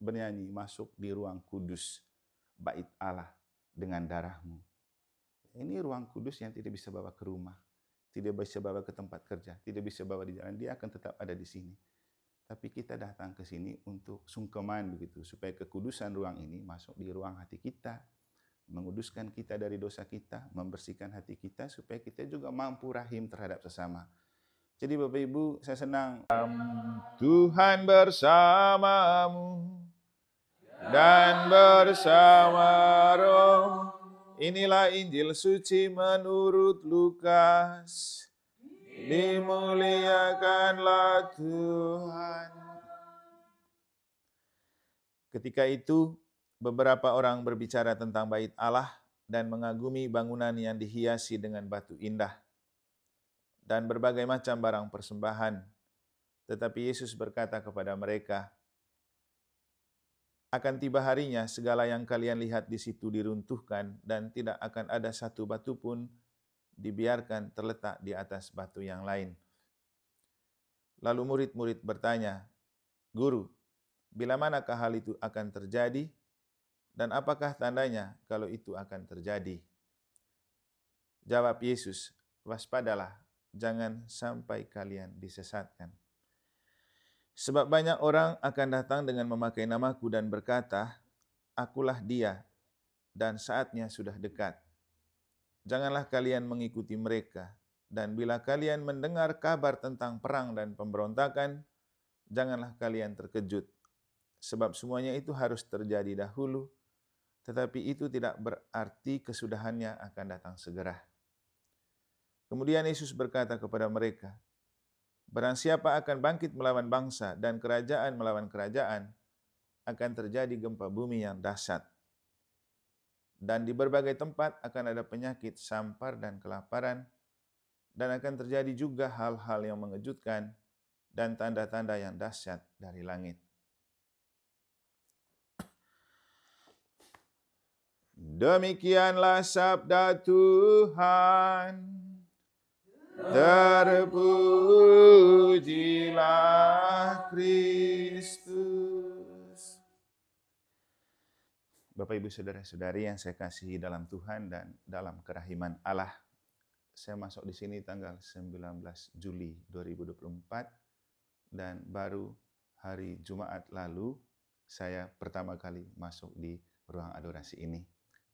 bernyanyi masuk di ruang kudus bait Allah dengan darahmu. Ini ruang kudus yang tidak bisa bawa ke rumah, tidak bisa bawa ke tempat kerja, tidak bisa bawa di jalan. Dia akan tetap ada di sini. Tapi kita datang ke sini untuk sungkeman begitu, supaya kekudusan ruang ini masuk di ruang hati kita, menguduskan kita dari dosa kita, membersihkan hati kita, supaya kita juga mampu rahim terhadap sesama. Jadi Bapak Ibu, saya senang. Tuhan bersamamu dan bersama roh. Inilah Injil suci menurut Lukas. Dimuliakanlah Tuhan. Ketika itu, beberapa orang berbicara tentang bait Allah dan mengagumi bangunan yang dihiasi dengan batu indah dan berbagai macam barang persembahan. Tetapi Yesus berkata kepada mereka, akan tiba harinya segala yang kalian lihat di situ diruntuhkan dan tidak akan ada satu batu pun dibiarkan terletak di atas batu yang lain. Lalu murid-murid bertanya, Guru, bila manakah hal itu akan terjadi dan apakah tandanya kalau itu akan terjadi? Jawab Yesus, waspadalah, jangan sampai kalian disesatkan. Sebab banyak orang akan datang dengan memakai namaku dan berkata, Akulah dia, dan saatnya sudah dekat. Janganlah kalian mengikuti mereka, dan bila kalian mendengar kabar tentang perang dan pemberontakan, janganlah kalian terkejut, sebab semuanya itu harus terjadi dahulu, tetapi itu tidak berarti kesudahannya akan datang segera. Kemudian Yesus berkata kepada mereka, Barang siapa akan bangkit melawan bangsa dan kerajaan melawan kerajaan, akan terjadi gempa bumi yang dahsyat. Dan di berbagai tempat akan ada penyakit, sampar, dan kelaparan, dan akan terjadi juga hal-hal yang mengejutkan dan tanda-tanda yang dahsyat dari langit. Demikianlah sabda Tuhan. Terpuji Kristus. Bapak, Ibu, Saudara-saudari yang saya kasihi dalam Tuhan dan dalam kerahiman Allah, saya masuk di sini tanggal 19 Juli 2024 dan baru hari Jumat lalu saya pertama kali masuk di ruang adorasi ini.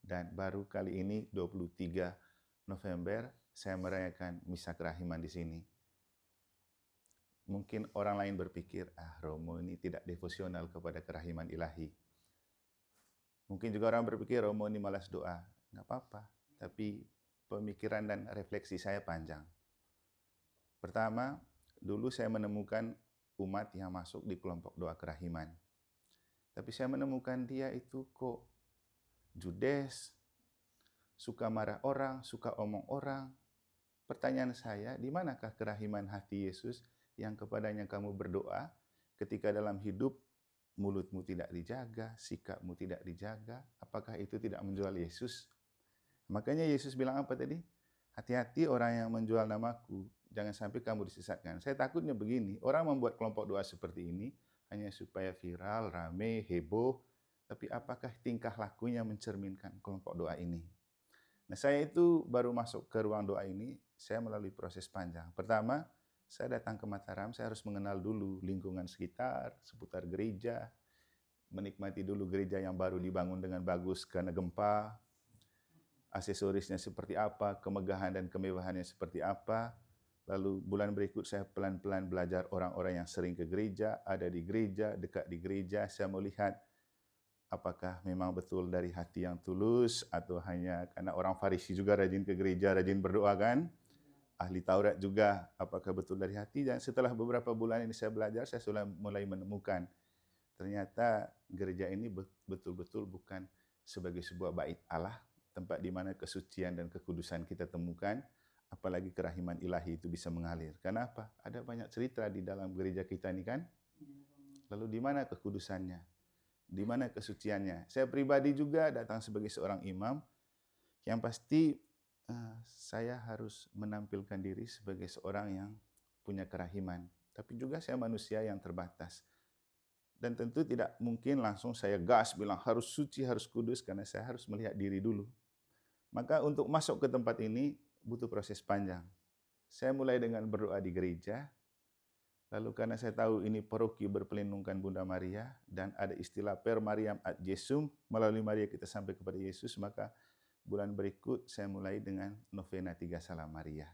Dan baru kali ini 23 November saya merayakan misa kerahiman di sini mungkin orang lain berpikir, ah Romo ini tidak devosional kepada kerahiman ilahi. Mungkin juga orang berpikir Romo ini malas doa. Nggak apa-apa, tapi pemikiran dan refleksi saya panjang. Pertama, dulu saya menemukan umat yang masuk di kelompok doa kerahiman. Tapi saya menemukan dia itu kok judes, suka marah orang, suka omong orang. Pertanyaan saya, di manakah kerahiman hati Yesus yang kepadanya kamu berdoa, ketika dalam hidup mulutmu tidak dijaga, sikapmu tidak dijaga, apakah itu tidak menjual Yesus? Makanya Yesus bilang apa tadi? Hati-hati orang yang menjual namaku, jangan sampai kamu disesatkan. Saya takutnya begini, orang membuat kelompok doa seperti ini hanya supaya viral, rame, heboh, tapi apakah tingkah lakunya mencerminkan kelompok doa ini? Nah, saya itu baru masuk ke ruang doa ini, saya melalui proses panjang. Pertama, saya datang ke Mataram, saya harus mengenal dulu lingkungan sekitar, seputar gereja, menikmati dulu gereja yang baru dibangun dengan bagus karena gempa, aksesorisnya seperti apa, kemegahan dan kemewahannya seperti apa. Lalu bulan berikut saya pelan-pelan belajar orang-orang yang sering ke gereja, ada di gereja, dekat di gereja, saya melihat apakah memang betul dari hati yang tulus atau hanya karena orang Farisi juga rajin ke gereja, rajin berdoa kan? ahli Taurat juga apakah betul dari hati dan setelah beberapa bulan ini saya belajar saya sudah mulai menemukan ternyata gereja ini betul-betul bukan sebagai sebuah bait Allah tempat di mana kesucian dan kekudusan kita temukan apalagi kerahiman ilahi itu bisa mengalir karena apa ada banyak cerita di dalam gereja kita ini kan lalu di mana kekudusannya di mana kesuciannya saya pribadi juga datang sebagai seorang imam yang pasti Eh, saya harus menampilkan diri sebagai seorang yang punya kerahiman, tapi juga saya manusia yang terbatas. Dan tentu tidak mungkin langsung saya gas bilang harus suci, harus kudus karena saya harus melihat diri dulu. Maka untuk masuk ke tempat ini butuh proses panjang. Saya mulai dengan berdoa di gereja, Lalu karena saya tahu ini paroki berpelindungkan Bunda Maria dan ada istilah per Mariam ad Jesum melalui Maria kita sampai kepada Yesus maka Bulan berikut saya mulai dengan novena tiga salam Maria.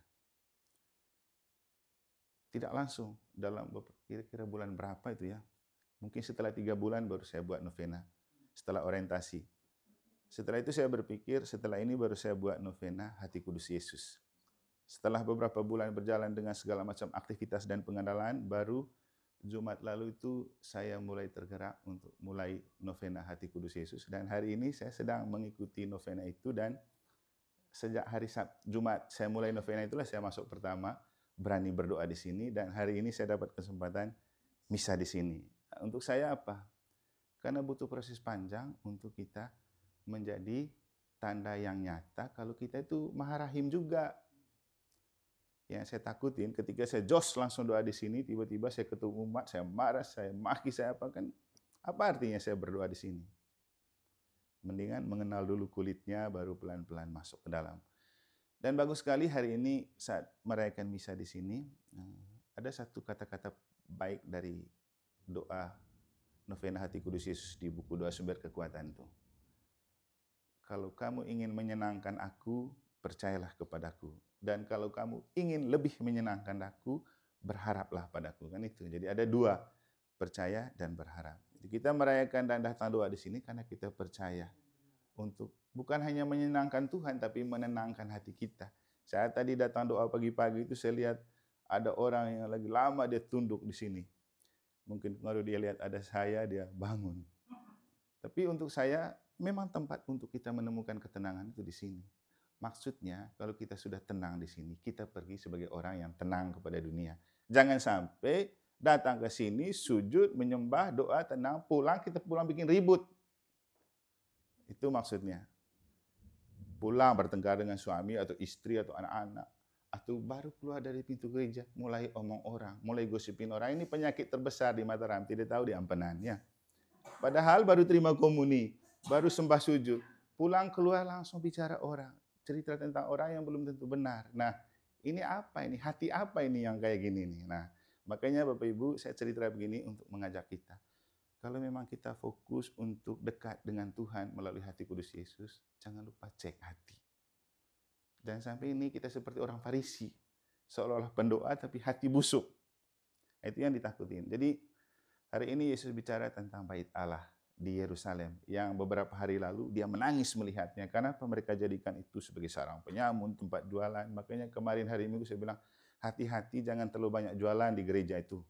Tidak langsung dalam kira-kira bulan berapa itu ya. Mungkin setelah tiga bulan baru saya buat novena. Setelah orientasi. Setelah itu saya berpikir setelah ini baru saya buat novena Hati Kudus Yesus. Setelah beberapa bulan berjalan dengan segala macam aktivitas dan pengandalan baru Jumat lalu itu saya mulai tergerak untuk mulai novena Hati Kudus Yesus dan hari ini saya sedang mengikuti novena itu dan sejak hari Sabtu Jumat saya mulai novena itulah saya masuk pertama berani berdoa di sini dan hari ini saya dapat kesempatan misa di sini. Untuk saya apa? Karena butuh proses panjang untuk kita menjadi tanda yang nyata kalau kita itu maharahim juga yang saya takutin ketika saya jos langsung doa di sini, tiba-tiba saya ketemu umat, saya marah, saya maki, saya apa kan? Apa artinya saya berdoa di sini? Mendingan mengenal dulu kulitnya, baru pelan-pelan masuk ke dalam. Dan bagus sekali hari ini saat merayakan misa di sini, eh, ada satu kata-kata baik dari doa Novena Hati Kudus Yesus di buku Doa Sumber Kekuatan itu. Kalau kamu ingin menyenangkan aku, percayalah kepadaku. Dan kalau kamu ingin lebih menyenangkan aku, berharaplah padaku. Kan itu. Jadi ada dua, percaya dan berharap. Jadi kita merayakan dan datang doa di sini karena kita percaya untuk bukan hanya menyenangkan Tuhan tapi menenangkan hati kita. Saya tadi datang doa pagi-pagi itu saya lihat ada orang yang lagi lama dia tunduk di sini. Mungkin kalau dia lihat ada saya dia bangun. Tapi untuk saya memang tempat untuk kita menemukan ketenangan itu di sini. Maksudnya, kalau kita sudah tenang di sini, kita pergi sebagai orang yang tenang kepada dunia. Jangan sampai datang ke sini, sujud, menyembah, doa, tenang, pulang, kita pulang bikin ribut. Itu maksudnya. Pulang bertengkar dengan suami atau istri atau anak-anak. Atau baru keluar dari pintu gereja, mulai omong orang, mulai gosipin orang. Ini penyakit terbesar di Mataram, tidak tahu di ampenannya. Padahal baru terima komuni, baru sembah sujud. Pulang keluar langsung bicara orang cerita tentang orang yang belum tentu benar. Nah, ini apa ini? Hati apa ini yang kayak gini nih? Nah, makanya Bapak Ibu saya cerita begini untuk mengajak kita. Kalau memang kita fokus untuk dekat dengan Tuhan melalui hati kudus Yesus, jangan lupa cek hati. Dan sampai ini kita seperti orang Farisi, seolah-olah pendoa tapi hati busuk. Nah, itu yang ditakutin. Jadi hari ini Yesus bicara tentang bait Allah di Yerusalem yang beberapa hari lalu dia menangis melihatnya karena mereka jadikan itu sebagai sarang penyamun, tempat jualan. Makanya kemarin hari Minggu saya bilang hati-hati jangan terlalu banyak jualan di gereja itu.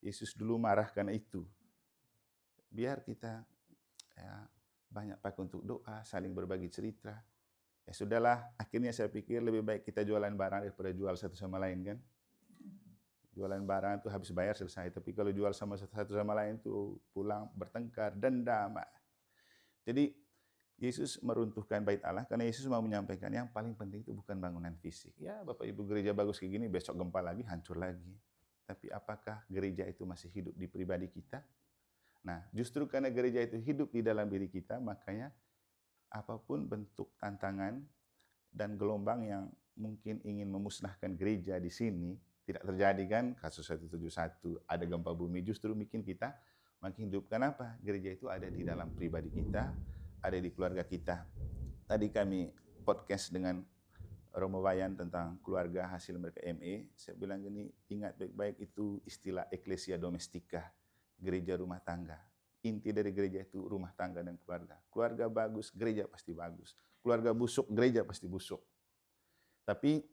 Yesus dulu marah karena itu. Biar kita ya, banyak pakai untuk doa, saling berbagi cerita. Ya sudahlah, akhirnya saya pikir lebih baik kita jualan barang daripada jual satu sama lain kan jualan barang itu habis bayar selesai. Tapi kalau jual sama satu sama lain itu pulang bertengkar, dendam. Jadi Yesus meruntuhkan bait Allah karena Yesus mau menyampaikan yang paling penting itu bukan bangunan fisik. Ya Bapak Ibu gereja bagus kayak gini, besok gempa lagi, hancur lagi. Tapi apakah gereja itu masih hidup di pribadi kita? Nah justru karena gereja itu hidup di dalam diri kita, makanya apapun bentuk tantangan dan gelombang yang mungkin ingin memusnahkan gereja di sini, tidak terjadi kan kasus 171 ada gempa bumi justru bikin kita makin hidup. Kenapa? Gereja itu ada di dalam pribadi kita, ada di keluarga kita. Tadi kami podcast dengan Romo Wayan tentang keluarga hasil mereka ME, saya bilang gini, ingat baik-baik itu istilah eklesia domestika, gereja rumah tangga. Inti dari gereja itu rumah tangga dan keluarga. Keluarga bagus, gereja pasti bagus. Keluarga busuk, gereja pasti busuk. Tapi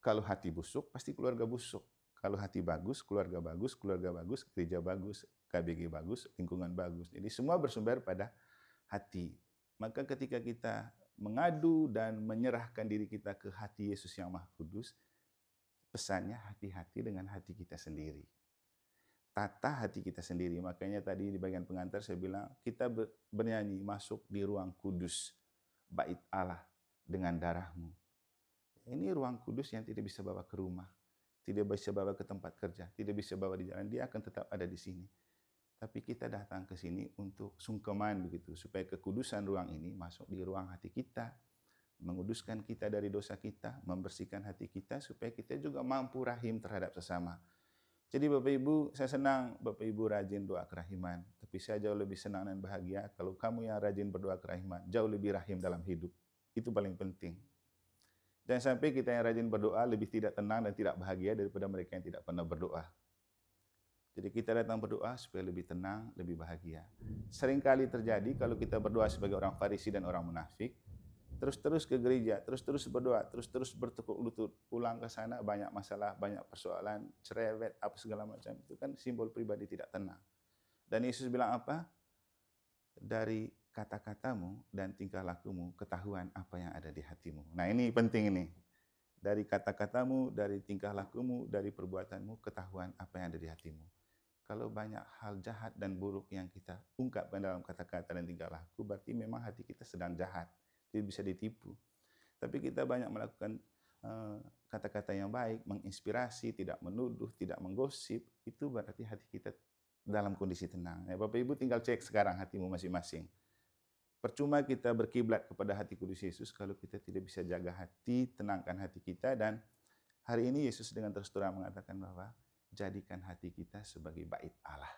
kalau hati busuk, pasti keluarga busuk. Kalau hati bagus, keluarga bagus, keluarga bagus, gereja bagus, KBG bagus, lingkungan bagus. Jadi semua bersumber pada hati. Maka ketika kita mengadu dan menyerahkan diri kita ke hati Yesus yang Maha Kudus, pesannya hati-hati dengan hati kita sendiri. Tata hati kita sendiri. Makanya tadi di bagian pengantar saya bilang, kita bernyanyi masuk di ruang kudus, bait Allah dengan darahmu. Ini ruang kudus yang tidak bisa bawa ke rumah, tidak bisa bawa ke tempat kerja, tidak bisa bawa di jalan. Dia akan tetap ada di sini. Tapi kita datang ke sini untuk sungkeman begitu, supaya kekudusan ruang ini masuk di ruang hati kita, menguduskan kita dari dosa kita, membersihkan hati kita, supaya kita juga mampu rahim terhadap sesama. Jadi Bapak Ibu, saya senang Bapak Ibu rajin doa kerahiman. Tapi saya jauh lebih senang dan bahagia kalau kamu yang rajin berdoa kerahiman, jauh lebih rahim dalam hidup. Itu paling penting. Jangan sampai kita yang rajin berdoa lebih tidak tenang dan tidak bahagia daripada mereka yang tidak pernah berdoa. Jadi kita datang berdoa supaya lebih tenang, lebih bahagia. Seringkali terjadi kalau kita berdoa sebagai orang Farisi dan orang munafik, terus-terus ke gereja, terus-terus berdoa, terus-terus bertekuk lutut, pulang ke sana banyak masalah, banyak persoalan, cerewet, apa segala macam. Itu kan simbol pribadi tidak tenang. Dan Yesus bilang apa? Dari kata-katamu dan tingkah lakumu ketahuan apa yang ada di hatimu. Nah ini penting ini. Dari kata-katamu, dari tingkah lakumu, dari perbuatanmu ketahuan apa yang ada di hatimu. Kalau banyak hal jahat dan buruk yang kita ungkapkan dalam kata-kata dan tingkah laku, berarti memang hati kita sedang jahat, tidak bisa ditipu. Tapi kita banyak melakukan eh, kata-kata uh, yang baik, menginspirasi, tidak menuduh, tidak menggosip, itu berarti hati kita dalam kondisi tenang. Ya, Bapak Ibu tinggal cek sekarang hatimu masing-masing Percuma kita berkiblat kepada hati kudus Yesus kalau kita tidak bisa jaga hati, tenangkan hati kita dan hari ini Yesus dengan terus terang mengatakan bahwa jadikan hati kita sebagai bait Allah,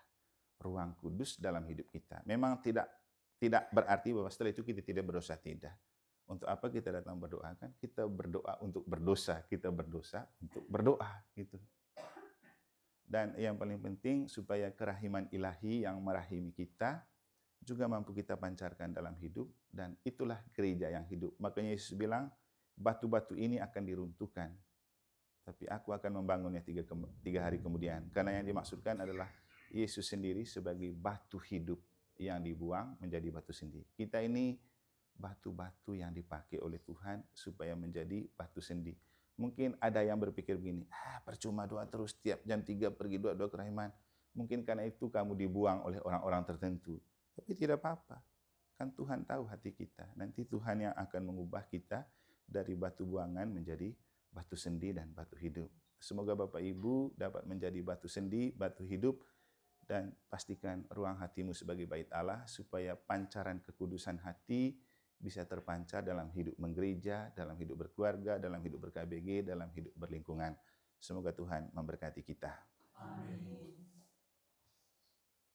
ruang kudus dalam hidup kita. Memang tidak tidak berarti bahwa setelah itu kita tidak berdosa tidak. Untuk apa kita datang berdoa kan? Kita berdoa untuk berdosa, kita berdosa untuk berdoa gitu. Dan yang paling penting supaya kerahiman ilahi yang merahimi kita juga mampu kita pancarkan dalam hidup dan itulah gereja yang hidup. Makanya Yesus bilang, batu-batu ini akan diruntuhkan, tapi aku akan membangunnya tiga, ke tiga hari kemudian. Karena yang dimaksudkan adalah Yesus sendiri sebagai batu hidup yang dibuang menjadi batu sendi. Kita ini batu-batu yang dipakai oleh Tuhan supaya menjadi batu sendi. Mungkin ada yang berpikir begini, ah percuma doa terus tiap jam tiga pergi doa doa kerahiman. Mungkin karena itu kamu dibuang oleh orang-orang tertentu. Tapi tidak apa-apa. Kan Tuhan tahu hati kita. Nanti Tuhan yang akan mengubah kita dari batu buangan menjadi batu sendi dan batu hidup. Semoga Bapak Ibu dapat menjadi batu sendi, batu hidup, dan pastikan ruang hatimu sebagai bait Allah supaya pancaran kekudusan hati bisa terpancar dalam hidup menggereja, dalam hidup berkeluarga, dalam hidup berKBG, dalam hidup berlingkungan. Semoga Tuhan memberkati kita. Amin.